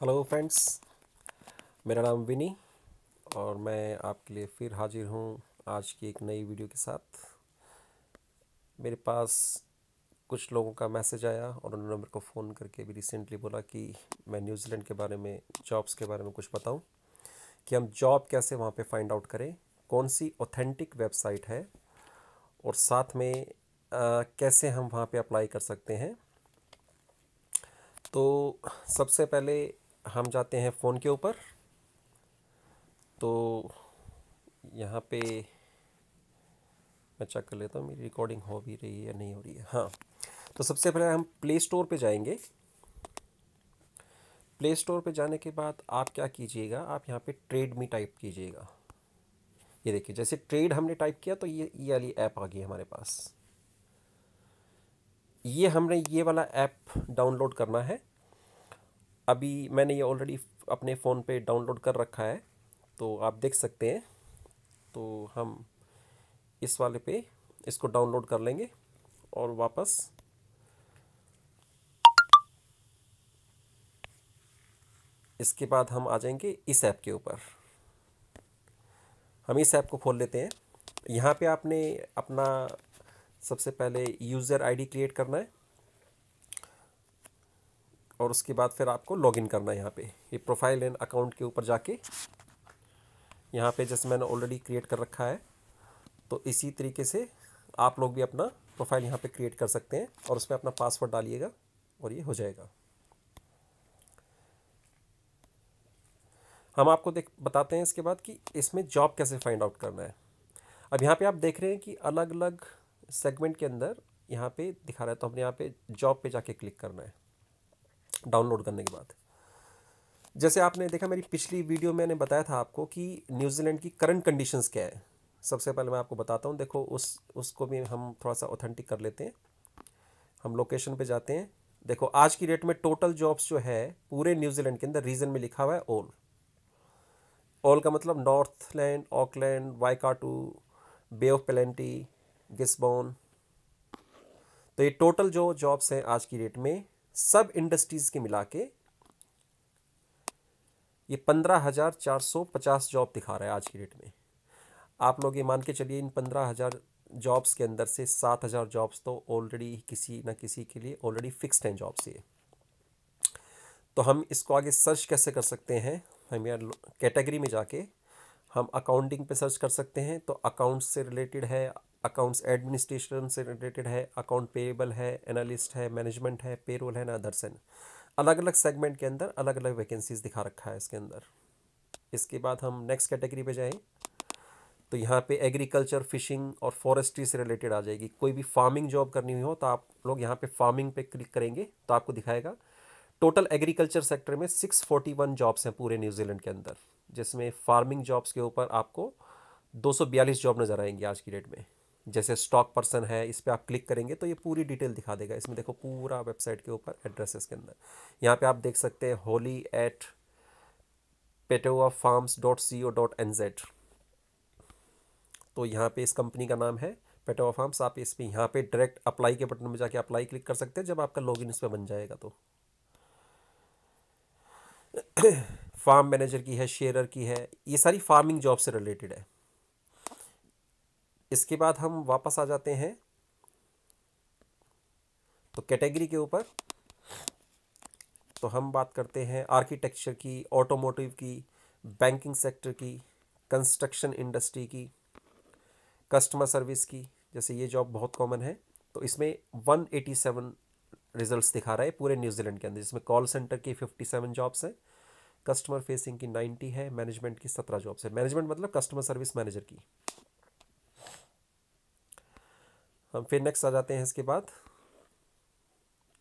Hello friends मेरा नाम विनी और मैं आपके लिए फिर हाजिर हूँ आज की एक नई वीडियो के साथ मेरे पास कुछ लोगों का मैसेज आया और उन्होंने मेरे को फ़ोन करके भी रिसेंटली बोला कि मैं न्यूजीलैंड के बारे में जॉब्स के बारे में कुछ बताऊं कि हम जॉब कैसे वहाँ पे फाइंड आउट करें कौन सी ऑथेंटिक वेबसाइट है और साथ में आ, कैसे हम वहाँ पे अप्लाई कर सकते हैं तो सबसे पहले हम जाते हैं फ़ोन के ऊपर तो यहाँ पे मैं चेक कर लेता हूँ मेरी रिकॉर्डिंग हो भी रही है या नहीं हो रही है हाँ तो सबसे पहले हम प्ले स्टोर पे जाएंगे प्ले स्टोर पे जाने के बाद आप क्या कीजिएगा आप यहाँ पे ट्रेड मी टाइप कीजिएगा ये देखिए जैसे ट्रेड हमने टाइप किया तो ये ये वाली ऐप आ गई हमारे पास ये हमने ये वाला ऐप डाउनलोड करना है अभी मैंने ये ऑलरेडी अपने फ़ोन पे डाउनलोड कर रखा है तो आप देख सकते हैं तो हम इस वाले पे इसको डाउनलोड कर लेंगे और वापस इसके बाद हम आ जाएंगे इस ऐप के ऊपर हम इस ऐप को खोल लेते हैं यहाँ पे आपने अपना सबसे पहले यूज़र आईडी क्रिएट करना है और उसके बाद फिर आपको लॉगिन करना है यहाँ पे ये प्रोफाइल एंड अकाउंट के ऊपर जाके यहाँ पे जैसे मैंने ऑलरेडी क्रिएट कर रखा है तो इसी तरीके से आप लोग भी अपना प्रोफाइल यहाँ पे क्रिएट कर सकते हैं और उसमें अपना पासवर्ड डालिएगा और ये हो जाएगा हम आपको देख बताते हैं इसके बाद कि इसमें जॉब कैसे फाइंड आउट करना है अब यहाँ पर आप देख रहे हैं कि अलग अलग सेगमेंट के अंदर यहाँ पर दिखा रहा है तो हमने यहाँ पर जॉब पर जाके क्लिक करना है डाउनलोड करने के बाद जैसे आपने देखा मेरी पिछली वीडियो में मैंने बताया था आपको कि न्यूजीलैंड की करंट कंडीशंस क्या है सबसे पहले मैं आपको बताता हूँ देखो उस उसको भी हम थोड़ा सा ऑथेंटिक कर लेते हैं हम लोकेशन पे जाते हैं देखो आज की डेट में टोटल जॉब्स जो है पूरे न्यूजीलैंड के अंदर रीजन में लिखा हुआ है ओल ओल का मतलब Northland Auckland Waikato Bay of Plenty Gisborne तो ये टोटल जो जॉब्स हैं आज की डेट में सब इंडस्ट्रीज़ के मिला के ये पंद्रह हज़ार चार सौ पचास जॉब दिखा रहा है आज की डेट में आप लोग ये मान के चलिए इन पंद्रह हज़ार जॉब्स के अंदर से सात हज़ार जॉब्स तो ऑलरेडी किसी ना किसी के लिए ऑलरेडी फिक्स्ड हैं जॉब्स ये तो हम इसको आगे सर्च कैसे कर सकते हैं हम यार कैटेगरी में जाके हम अकाउंटिंग पे सर्च कर सकते हैं तो अकाउंट्स से रिलेटेड है अकाउंट्स एडमिनिस्ट्रेशन से रिलेटेड है अकाउंट पेएबल है एनालिस्ट है मैनेजमेंट है पेरोल है ना अदर्स है अलग अलग सेगमेंट के अंदर अलग अलग वैकेंसीज दिखा रखा है इसके अंदर इसके बाद हम नेक्स्ट कैटेगरी पे जाएं तो यहाँ पे एग्रीकल्चर फिशिंग और फॉरेस्ट्री से रिलेटेड आ जाएगी कोई भी फार्मिंग जॉब करनी हुई हो तो आप लोग यहाँ पे फार्मिंग पे क्लिक करेंगे तो आपको दिखाएगा टोटल एग्रीकल्चर सेक्टर में 641 जॉब्स हैं पूरे न्यूजीलैंड के अंदर जिसमें फार्मिंग जॉब्स के ऊपर आपको 242 जॉब नज़र आएंगी आज की डेट में जैसे स्टॉक पर्सन है इस पर आप क्लिक करेंगे तो ये पूरी डिटेल दिखा देगा इसमें देखो पूरा वेबसाइट के ऊपर एड्रेसेस के अंदर यहाँ पे आप देख सकते हैं Holly at Petoa farms dot C O dot N Z तो यहाँ पे इस कंपनी का नाम है पेटोआ फार्म्स आप इस पर यहाँ पे डायरेक्ट अप्लाई के बटन में जाके अप्लाई क्लिक कर सकते हैं जब आपका लॉग इन इस पर बन जाएगा तो फार्म मैनेजर की है शेयरर की है ये सारी फार्मिंग जॉब से रिलेटेड है इसके बाद हम वापस आ जाते हैं तो कैटेगरी के ऊपर तो हम बात करते हैं आर्किटेक्चर की ऑटोमोटिव की बैंकिंग सेक्टर की कंस्ट्रक्शन इंडस्ट्री की कस्टमर सर्विस की जैसे ये जॉब बहुत कॉमन है तो इसमें 187 रिजल्ट्स दिखा रहा है पूरे न्यूजीलैंड के अंदर जिसमें कॉल सेंटर की 57 जॉब्स हैं कस्टमर फेसिंग की 90 है मैनेजमेंट की 17 जॉब्स है मैनेजमेंट मतलब कस्टमर सर्विस मैनेजर की हम फिर नेक्स्ट आ जाते हैं इसके बाद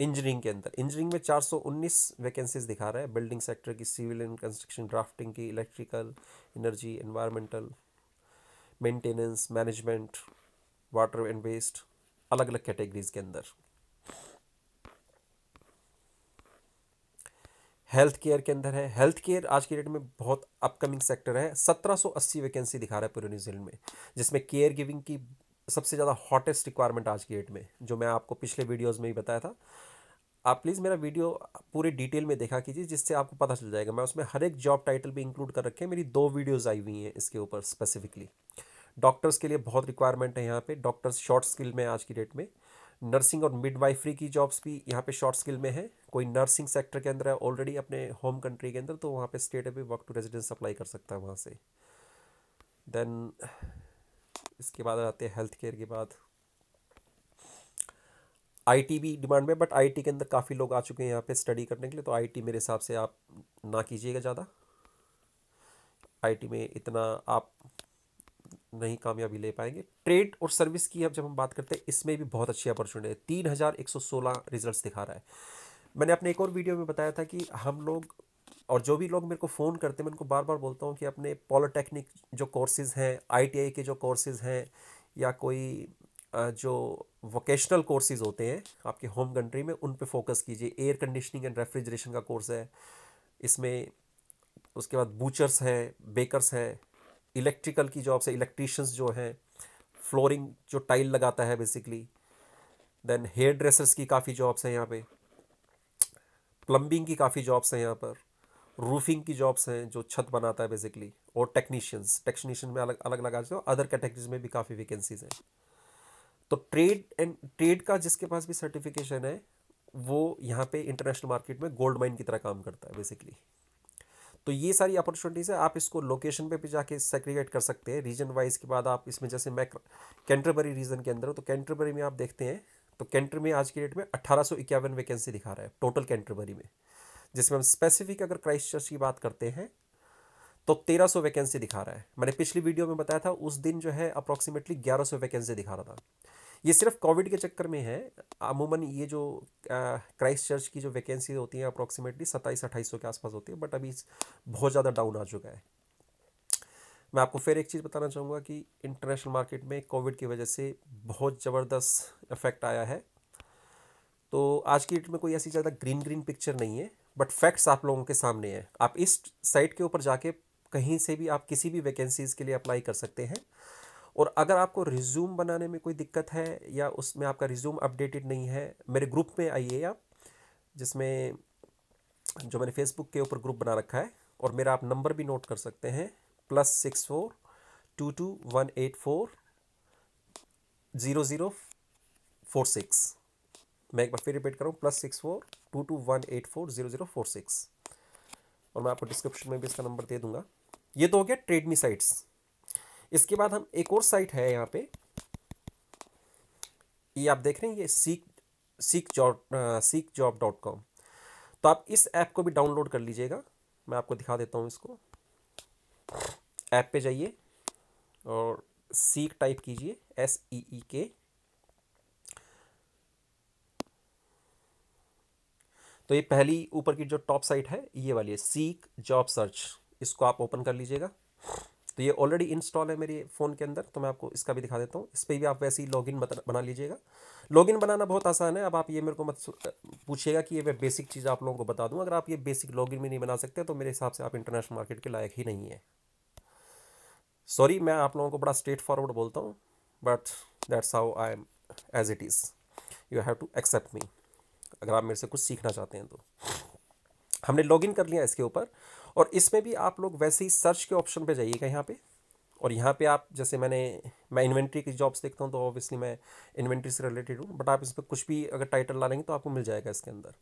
इंजीनियरिंग के अंदर इंजीनियरिंग में 419 वैकेंसीज दिखा रहा है बिल्डिंग सेक्टर की सिविल एंड कंस्ट्रक्शन ड्राफ्टिंग की electrical energy environmental maintenance management water and waste अलग अलग कैटेगरीज के अंदर हेल्थ केयर के अंदर है हेल्थ केयर आज के डेट में बहुत अपकमिंग सेक्टर है 1780 वैकेंसी दिखा रहा है पूरे न्यूजीलैंड में जिसमें केयर गिविंग की सबसे ज़्यादा हॉटेस्ट रिक्वायरमेंट आज की डेट में जो मैं आपको पिछले वीडियोज़ में ही बताया था आप प्लीज़ मेरा वीडियो पूरे डिटेल में देखा कीजिए जिससे आपको पता चल जाएगा मैं उसमें हर एक जॉब टाइटल भी इंक्लूड कर रखे हैं मेरी दो वीडियोज़ आई हुई हैं इसके ऊपर स्पेसिफिकली डॉक्टर्स के लिए बहुत रिक्वायरमेंट है यहाँ पे डॉक्टर्स शॉर्ट स्किल में आज की डेट में नर्सिंग और मिडवाइफरी की जॉब्स भी यहाँ पे शॉर्ट स्किल में है कोई नर्सिंग सेक्टर के अंदर है ऑलरेडी अपने होम कंट्री के अंदर तो वहाँ पे स्टेट अभी वर्क टू रेजिडेंस अप्लाई कर सकता है वहाँ से देन इसके बाद आते हैं हेल्थ केयर के बाद आईटी भी डिमांड में बट आईटी के अंदर काफ़ी लोग आ चुके हैं यहाँ पे स्टडी करने के लिए तो आईटी मेरे हिसाब से आप ना कीजिएगा ज़्यादा आईटी में इतना आप नहीं कामयाबी ले पाएंगे ट्रेड और सर्विस की अब जब हम बात करते हैं इसमें भी बहुत अच्छी अपॉर्चुनिटी है तीन हज़ार एक सौ सोलह रिजल्ट दिखा रहा है मैंने अपने एक और वीडियो में बताया था कि हम लोग और जो भी लोग मेरे को फ़ोन करते हैं मैं उनको बार बार बोलता हूँ कि अपने पॉलिटेक्निक जो कोर्सेज़ हैं आईटीआई के जो कोर्सेज़ हैं या कोई जो वोकेशनल कोर्सेज़ होते हैं आपके होम कंट्री में उन पे फोकस कीजिए एयर कंडीशनिंग एंड रेफ्रिजरेशन का कोर्स है इसमें उसके बाद बूचर्स हैं बेकर्स हैं इलेक्ट्रिकल की जॉब्स है इलेक्ट्रिशंस जो हैं फ्लोरिंग जो टाइल लगाता है बेसिकली देन हेयर ड्रेसर्स की काफ़ी जॉब्स हैं यहाँ पे प्लम्बिंग की काफ़ी जॉब्स हैं यहाँ पर रूफिंग की जॉब्स हैं जो छत बनाता है बेसिकली और टेक्नीशियंस टेक्नीशियन में अलग अलग लगा सकते हो अदर कैटेगरीज में भी काफ़ी वैकेंसीज हैं तो ट्रेड एंड ट्रेड का जिसके पास भी सर्टिफिकेशन है वो यहाँ पे इंटरनेशनल मार्केट में गोल्ड माइन की तरह काम करता है बेसिकली तो ये सारी अपॉर्चुनिटीज़ है आप इसको लोकेशन पे भी जाके सेग्रीगेट कर सकते हैं रीजन वाइज के बाद आप इसमें जैसे मैं कैंटरबरी रीजन के अंदर हो तो कैंटरबरी में आप देखते हैं तो कैंटर में आज की डेट में अट्ठारह वैकेंसी दिखा रहा है टोटल कैंटरबरी में जिसमें हम स्पेसिफिक अगर क्राइस्ट चर्च की बात करते हैं तो 1300 वैकेंसी दिखा रहा है मैंने पिछली वीडियो में बताया था उस दिन जो है अप्रॉक्सीमेटली 1100 वैकेंसी दिखा रहा था ये सिर्फ कोविड के चक्कर में है अमूमन ये जो क्राइस्ट चर्च की जो वैकेंसी होती है अप्रॉक्सीमेटली सत्ताईस अट्ठाईस के आसपास होती है बट अभी बहुत ज़्यादा डाउन आ चुका है मैं आपको फिर एक चीज़ बताना चाहूँगा कि इंटरनेशनल मार्केट में कोविड की वजह से बहुत ज़बरदस्त इफेक्ट आया है तो आज की डेट में कोई ऐसी ज़्यादा ग्रीन ग्रीन पिक्चर नहीं है बट फैक्ट्स आप लोगों के सामने हैं आप इस साइट के ऊपर जाके कहीं से भी आप किसी भी वैकेंसीज़ के लिए अप्लाई कर सकते हैं और अगर आपको रिज्यूम बनाने में कोई दिक्कत है या उसमें आपका रिज्यूम अपडेटेड नहीं है मेरे ग्रुप में आइए आप जिसमें जो मैंने फेसबुक के ऊपर ग्रुप बना रखा है और मेरा आप नंबर भी नोट कर सकते हैं plus six four two two one eight four zero zero four six मैं एक बार फिर रिपीट करूँ plus six four two two one eight four zero zero four six और मैं आपको डिस्क्रिप्शन में भी इसका नंबर दे दूंगा ये तो हो गया ट्रेडमी साइट्स इसके बाद हम एक और साइट है यहाँ पे ये आप देख रहे हैं ये सीख सीख जॉब सीख जॉब डॉट कॉम तो आप इस ऐप को भी डाउनलोड कर लीजिएगा मैं आपको दिखा देता हूँ इसको ऐप पे जाइए और सीख टाइप कीजिए एस ई ई के तो ये पहली ऊपर की जो टॉप साइट है ये वाली है सीक जॉब सर्च इसको आप ओपन कर लीजिएगा तो ये ऑलरेडी इंस्टॉल है मेरे फ़ोन के अंदर तो मैं आपको इसका भी दिखा देता हूँ इस पर भी आप वैसे ही लॉगिन बना लीजिएगा लॉगिन बनाना बहुत आसान है अब आप ये मेरे को मत पूछिएगा कि ये मैं बेसिक चीज़ आप लोगों को बता दूँ अगर आप ये बेसिक लॉगिन भी नहीं बना सकते तो मेरे हिसाब से आप इंटरनेशनल मार्केट के लायक ही नहीं है सॉरी मैं आप लोगों को बड़ा स्ट्रेट फॉरवर्ड बोलता हूँ but that's how I am as it is you have to accept me अगर आप मेरे से कुछ सीखना चाहते हैं तो हमने लॉगिन कर लिया इसके ऊपर और इसमें भी आप लोग वैसे ही सर्च के ऑप्शन पे जाइएगा यहाँ पे और यहाँ पे आप जैसे मैंने मैं इन्वेंट्री की जॉब्स देखता हूँ तो ऑब्वियसली मैं इन्वेंट्री से रिलेटेड हूँ बट आप इस पर कुछ भी अगर टाइटल ला लेंगे तो आपको मिल जाएगा इसके अंदर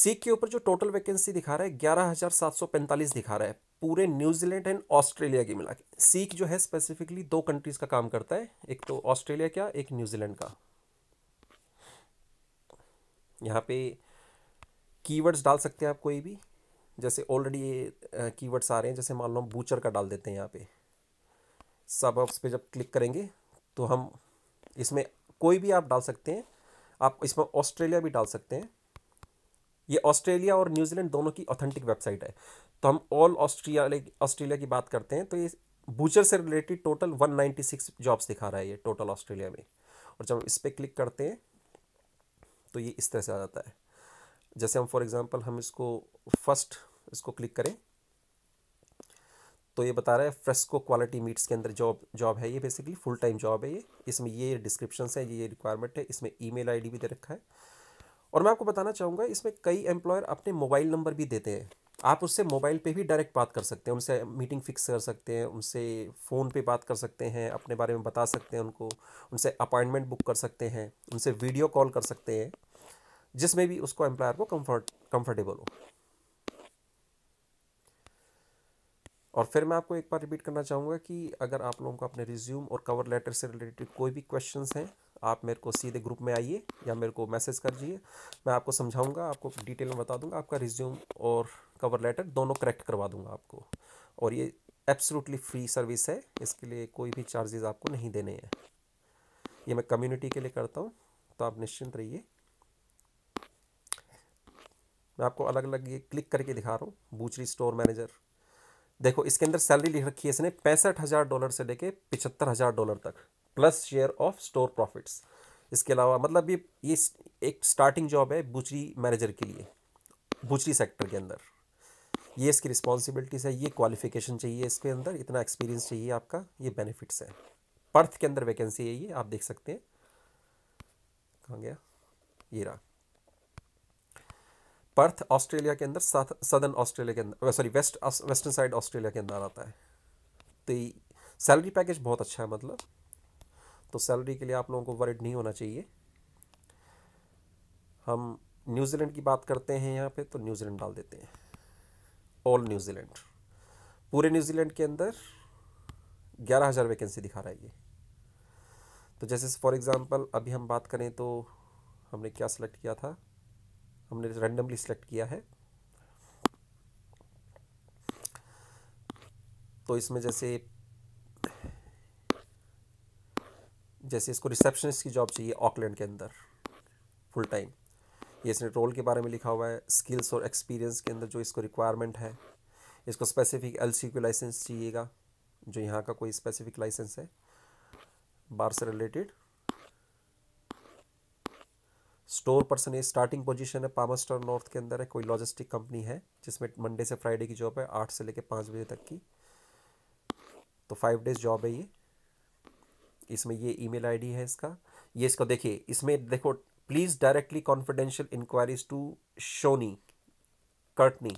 सीख के ऊपर जो टोटल वैकेंसी दिखा रहा है ग्यारह हज़ार सात सौ पैंतालीस दिखा रहा है पूरे न्यूजीलैंड एंड ऑस्ट्रेलिया की मिला के सीख जो है स्पेसिफिकली दो कंट्रीज़ का काम करता है एक तो ऑस्ट्रेलिया का एक न्यूजीलैंड का यहाँ पे कीवर्ड्स डाल सकते हैं आप कोई भी जैसे ऑलरेडी ये कीवर्ड्स आ रहे हैं जैसे मान लो हम बूचर का डाल देते हैं यहाँ पे सब अप्स पे जब क्लिक करेंगे तो हम इसमें कोई भी आप डाल सकते हैं आप इसमें ऑस्ट्रेलिया भी डाल सकते हैं ये ऑस्ट्रेलिया और न्यूजीलैंड दोनों की ऑथेंटिक वेबसाइट है तो हम ऑल ऑस्ट्रिया ऑस्ट्रेलिया की बात करते हैं तो ये बूचर से रिलेटेड टोटल 196 जॉब्स दिखा रहा है ये टोटल ऑस्ट्रेलिया में और जब इस पर क्लिक करते हैं तो ये इस तरह से आ जाता है जैसे हम फॉर एग्ज़ाम्पल हम इसको फर्स्ट इसको क्लिक करें तो ये बता रहा है फ्रेस्को क्वालिटी मीट्स के अंदर जॉब जॉब है ये बेसिकली फुल टाइम जॉब है ये इसमें ये डिस्क्रिप्शन है ये ये रिक्वायरमेंट है इसमें आई डी भी दे रखा है और मैं आपको बताना चाहूँगा इसमें कई एम्प्लॉयर अपने मोबाइल नंबर भी देते हैं आप उससे मोबाइल पे भी डायरेक्ट बात कर सकते हैं उनसे मीटिंग फिक्स कर सकते हैं उनसे फ़ोन पे बात कर सकते हैं अपने बारे में बता सकते हैं उनको उनसे अपॉइंटमेंट बुक कर सकते हैं उनसे वीडियो कॉल कर सकते हैं जिसमें भी उसको एम्प्लॉयर को कंफर्ट कंफर्टेबल हो और फिर मैं आपको एक बार रिपीट करना चाहूँगा कि अगर आप लोगों को अपने रिज्यूम और कवर लेटर से रिलेटेड कोई भी क्वेश्चन हैं आप मेरे को सीधे ग्रुप में आइए या मेरे को मैसेज कर दीजिए मैं आपको समझाऊंगा आपको डिटेल में बता दूंगा आपका रिज्यूम और कवर लेटर दोनों करेक्ट करवा दूंगा आपको और ये एब्सोल्युटली फ्री सर्विस है इसके लिए कोई भी चार्जेस आपको नहीं देने हैं ये मैं कम्युनिटी के लिए करता हूँ तो आप निश्चिंत रहिए मैं आपको अलग अलग ये क्लिक करके दिखा रहा हूँ बूचरी स्टोर मैनेजर देखो इसके अंदर सैलरी लिख रखी है इसने पैंसठ हज़ार डॉलर से लेके पिछहत्तर हज़ार डॉलर तक plus share of store profits इसके अलावा मतलब ये ये एक स्टार्टिंग जॉब है बूचरी मैनेजर के लिए बूचरी सेक्टर के अंदर ये इसकी रिस्पॉन्सिबिलिटीज़ है ये क्वालिफिकेशन चाहिए इसके अंदर इतना एक्सपीरियंस चाहिए आपका ये बेनिफिट्स है पर्थ के अंदर वैकेंसी है ये आप देख सकते हैं कहाँ गया ये रहा पर्थ ऑस्ट्रेलिया के अंदर सदर्न ऑस्ट्रेलिया के अंदर sorry west western side Australia के अंदर आता है तो सैलरी पैकेज बहुत अच्छा है मतलब तो सैलरी के लिए आप लोगों को वर्ड नहीं होना चाहिए हम न्यूजीलैंड की बात करते हैं यहाँ पे तो न्यूजीलैंड डाल देते हैं ऑल न्यूजीलैंड पूरे न्यूजीलैंड के अंदर ग्यारह हज़ार वैकेंसी दिखा रहा है ये तो जैसे फॉर एग्ज़ाम्पल अभी हम बात करें तो हमने क्या सिलेक्ट किया था हमने रैंडमली सिलेक्ट किया है तो इसमें जैसे जैसे इसको रिसेप्शनिस्ट की जॉब चाहिए ऑकलैंड के अंदर फुल टाइम ये इसने रोल के बारे में लिखा हुआ है स्किल्स और एक्सपीरियंस के अंदर जो इसको रिक्वायरमेंट है इसको स्पेसिफिक एल सी लाइसेंस चाहिएगा जो यहाँ का कोई स्पेसिफिक लाइसेंस है बार से रिलेटेड स्टोर पर्सन ये स्टार्टिंग पोजीशन है पामा स्टोर नॉर्थ के अंदर है कोई लॉजिस्टिक कंपनी है जिसमें मंडे से फ्राइडे की जॉब है आठ से लेके पाँच बजे तक की तो फाइव डेज जॉब है ये इसमें ये ईमेल आईडी है इसका ये इसको देखिए इसमें देखो please directly confidential inquiries to Shoni Courtney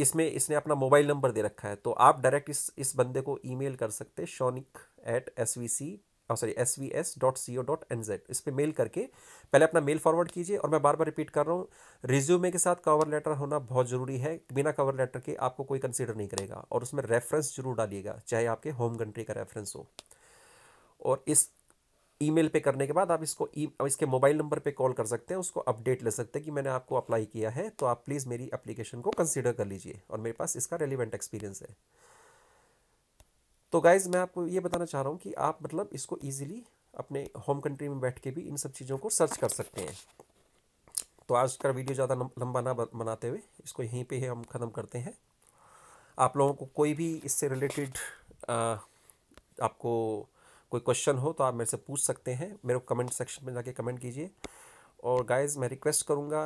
इसमें इसने अपना मोबाइल नंबर दे रखा है तो आप डायरेक्ट इस इस बंदे को ईमेल कर सकते Shonik at S V C sorry S V S dot C O dot N Z इस पर मेल करके पहले अपना मेल फॉरवर्ड कीजिए और मैं बार बार रिपीट कर रहा हूँ रिज्यूमे के साथ कवर लेटर होना बहुत ज़रूरी है बिना कवर लेटर के आपको कोई कंसिडर नहीं करेगा और उसमें रेफरेंस जरूर डालिएगा चाहे आपके होम कंट्री का रेफरेंस हो और इस ईमेल पे करने के बाद आप इसको ई e, इसके मोबाइल नंबर पे कॉल कर सकते हैं उसको अपडेट ले सकते हैं कि मैंने आपको अप्लाई किया है तो आप प्लीज़ मेरी अप्लीकेशन को कंसिडर कर लीजिए और मेरे पास इसका रेलिवेंट एक्सपीरियंस है तो गाइज़ मैं आपको ये बताना चाह रहा हूँ कि आप मतलब इसको ईजिली अपने होम कंट्री में बैठ के भी इन सब चीज़ों को सर्च कर सकते हैं तो आज का वीडियो ज़्यादा लंबा ना बनाते हुए इसको यहीं पे ही हम ख़त्म करते हैं आप लोगों को कोई भी इससे रिलेटेड आपको कोई क्वेश्चन हो तो आप मेरे से पूछ सकते हैं मेरे कमेंट सेक्शन में जाके कमेंट कीजिए और गाइज़ मैं रिक्वेस्ट करूँगा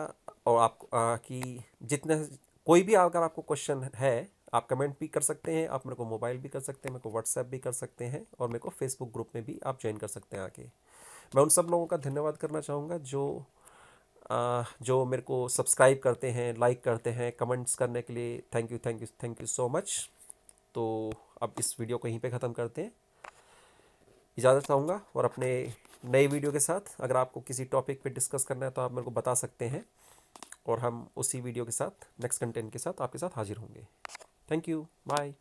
और आप आ, कि जितने कोई भी अगर आपको क्वेश्चन है आप कमेंट भी कर सकते हैं आप मेरे को मोबाइल भी कर सकते हैं मेरे को व्हाट्सएप भी कर सकते हैं और मेरे को फेसबुक ग्रुप में भी आप ज्वाइन कर सकते हैं आके मैं उन सब लोगों का धन्यवाद करना चाहूँगा जो आ, जो मेरे को सब्सक्राइब करते हैं लाइक करते हैं कमेंट्स करने के लिए thank you thank you thank you so much तो अब इस वीडियो को यहीं पे ख़त्म करते हैं इजाज़त चाहूँगा और अपने नए वीडियो के साथ अगर आपको किसी टॉपिक पे डिस्कस करना है तो आप मेरे को बता सकते हैं और हम उसी वीडियो के साथ नेक्स्ट कंटेंट के साथ आपके साथ हाजिर होंगे Thank you. Bye.